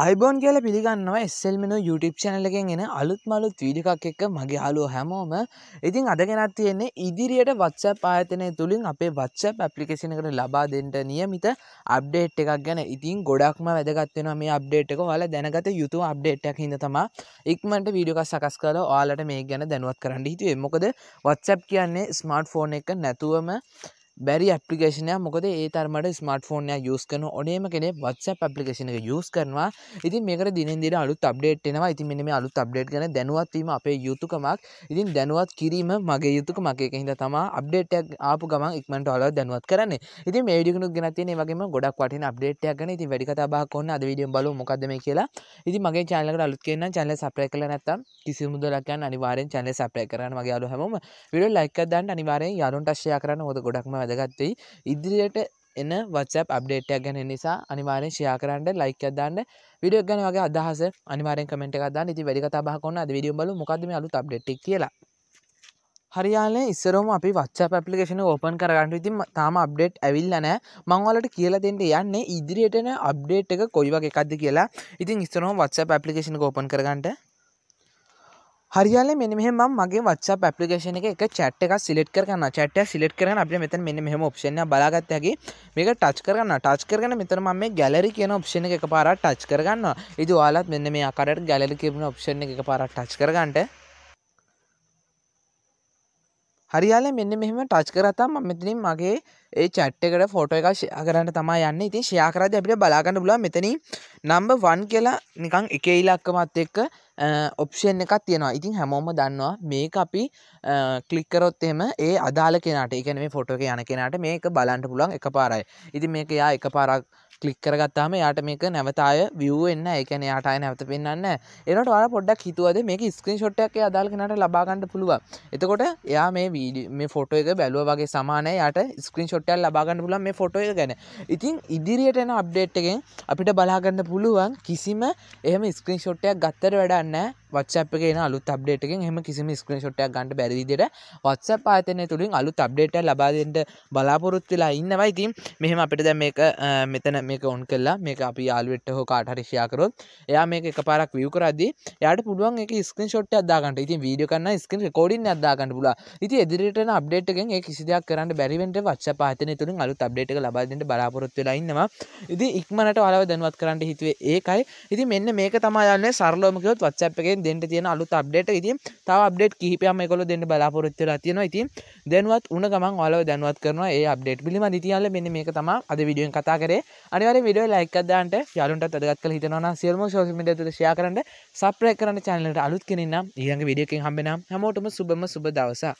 අයිබෝන් කියල පිළිගන්නවා එස්සල් මෙෙන YouTube චැනල එකෙන් එන අලුත් මලුත් වීඩිකක් එක්ක මගේ යාලුව හැමෝම ඉතින් අදගෙනත් තියෙන්නේ ඉදිරියට වත්සප් ආයතනය තුළින් අපේ වත්සප් ඇපලිකේෂන කට ලබා දෙන්ට නියමිත අප්ඩේට් එකක් ගැන ඉතින් ගොඩක්ම වැදගත්වෙන මේ අප්ඩේට් එක හල දැනගත යුතු අප්ඩේට්ක් හිද තමා ඉක්මට වීඩියකක් සකස් කල යාලට මේ ගැන දැනුවත් කරන්න හිතුවේ මොකද වත්සප් කියන්නේ ස්මර්ට් ෆෝන එක නැතුවම බැරි ඇපිකේෂනය මොකද ඒ තරමට ස්මට ෆෝනය යස් කන ඕනේම කෙනෙ වත්ස පපිකේෂන එක යස් කරනවා ඉති මේක දිනදිර අලු තබ්ඩේට්ෙනවා ඉති මෙම අලු තබ්ඩේට් කන දැනුවත්වීම අපේ යුතුකමක් ඉතින් දැනුවත් කිරීම මගේ යුතුක මකයක හිද තමා අප්ඩේටයක් ආපු ගමන් ඉක්මට අල දැනුවත් කරන්න ඉති මේඩිකුණු ගෙනතින වගේම ගොඩක් වටින් අප්ඩේටයක් ගන ඉති වැඩිකතාබා කොන්න අද විඩියම් බලු මොකද මේ කියලා ඉති මගේ චාලකට අලුත් කියන්න චල සප්‍රය කළ නැත්තම් කිසිමුදලකන් අනිවාරෙන් චල සප්‍රය කරන්න මගේ අලු හැම විඩ ලයික දන්න අනිවාරෙන් යරුන්ටශ්ය කරන්න හොද ගොඩක්ම වැදගත්වෙයි ඉදිරියට එන වත්සප් අප්ඩේට්යක් ගැන නිසා අනිවාරෙන් ෂයා කරන්න ලයික අදන්න විඩියක් ගැන වගේ අදහස අනිවාරෙන් කමෙන්ට එකදන්න ඉති වැඩිකතා බහකොන්න අද විඩියම් බල මොකක්දම අලු අප්ඩේට් කියලා හරියාලේ ඉස්සරම අපි වච්චා පපලිකේෂන ඕපන් කරගන්නට ඉතින් තාම අප්ඩේට් ඇවිල්ලන මංවලට කියලා දෙන්න යන්නේ ඉදිරියටන අප්ඩේට් එක කොයි වගේ එකක්ද කියලා ඉතින් ඉස්සරම වච්චා පපලිකේෂන ඕපන් කරගන්නට හරියාල මෙ මෙහම මගේ වත්සප පපිේෂන එක චට් එක සිලෙට් කරන්න චට්ට සිලෙට් කරන අප මෙත මෙ මෙහම ඔප්ෂන බලාගත්තයගේ මේක ටච් කරන්න ටච් කරන මෙතරම මේ ගැලරි කියන ඔප්ෂණ එක පාර ටච් කරගන්න ඉදු වාලත් මෙන්න මේ අකරට ගැලරි කිරන ඔප්ෂණ එක පාර ටච් කරගන්නට හරියාල මෙන්න මෙහම ටච් කරතම් ම මෙතනින් මගේ ඒ චට්ටකට ෆොට එක කරන්න තමා යන්න ඉතින් ශයාකරද අපිට බලාගන්න පුලා මෙතන නම්බ වන් කියලා නිකං එක ඉලක්කමත් එක්ක ඔප්ෂන් එකක් තියෙනවා ඉතින් හැමෝම දන්නවා මේක අපි කලික්කරොත් එම ඒ අදාල කෙනට එකන මේ ෆොටෝ එක යන කෙනට මේක බලන්ට පුලන් එක පාරයි ඉති මේක යා එක පාරක් කලික් කරගත්තාම යාට මේක නැවතාය විව් එන්න එකන යාටය නැවත පෙන්න්න එනට වා පොඩක් හිතුවද මේක ස්ක්‍රීන් ෂොට්ටක් අදාල් කෙනට ලබාගන්නට පුළුව එතකොට එයා මේ වීඩ මේ ෆොට එක බැලුව වගේ සමානය යට ස්ක්‍රීන් ෂොට්ටල් ලබාගන්න පුලන් මේ ෆොට එක ගැන ඉතින් ඉදිරියට එන අප්ඩේට්ගෙන් අපිට බලාගන්න පුළුවන් කිසිම එහම ස්ක්‍රීන් ෂොට්ටයක් ගත්තර වැඩන්න වත්සප් එක අලු තබ්ඩේටකින් හෙම කිසිම ස්ක්‍රීන් ෂොට්ටයක් ගන්නට බැරිදිට වත්සප් ආයතනය තුළින් අලු තබ්ඩේට ලබාදෙන්ට බලාපොරොත්තු වෙලා ඉන්නවා ඉතින් මෙහෙම අපිට දැ මේක මෙතන මේක ඔන් කල්ලා මේක අපි යාල්වෙට හෝ කාටහරිෂයාකරොත් එයා මේක එක පරක් විය කරදදි යාට පුළුවන් එක ස්කන් ෂොට් අදාකට ඉති වීඩිය කන්න ස්කන් කෝඩින් අදාකට පුල ඉති එදිරිටන අප්ඩේට්ගෙන් කිසිදයක් කරන්න බැරිවට වච්ච පාතන තුරින් අලු අප්ඩේට ලබදට බලාපොරොත් ලයින්නවා ඉති ඉක්මනට අලව දැනුවත් කරන්න හිතුවේ ඒකයි ඉති මෙන්න මේක තමායන්න සරලෝමකයොත් වච්චප්ෙන් දෙට තියෙන අලු අප්ඩේට ඉති තව අප්ඩේට් කිහිපයම කොල දෙන්න බලාපොරොත්තුලා තියෙනවා ඉතින් දැනුවත් උන ගමන් ඔලව දැනුවත් කරනවා ඒ අප්ඩේට් පිළිබඳ ඉතියාල මෙන්න මේක තමා අද විඩියෙන් කතා කරේ අන අනිවර විඩියෝ ලයිකදදාන්ට යාලුන්ට අදගත් කළ හිතනවා සියල්ම ශෝෂමිට තුර ෂයා කරන්න සප්‍රය කරන්න චැනලට අලුත් කෙනන්නම් ඒහගේ විඩියකින් හම්බෙනම් හැමෝටම සුබම සුබ දවසා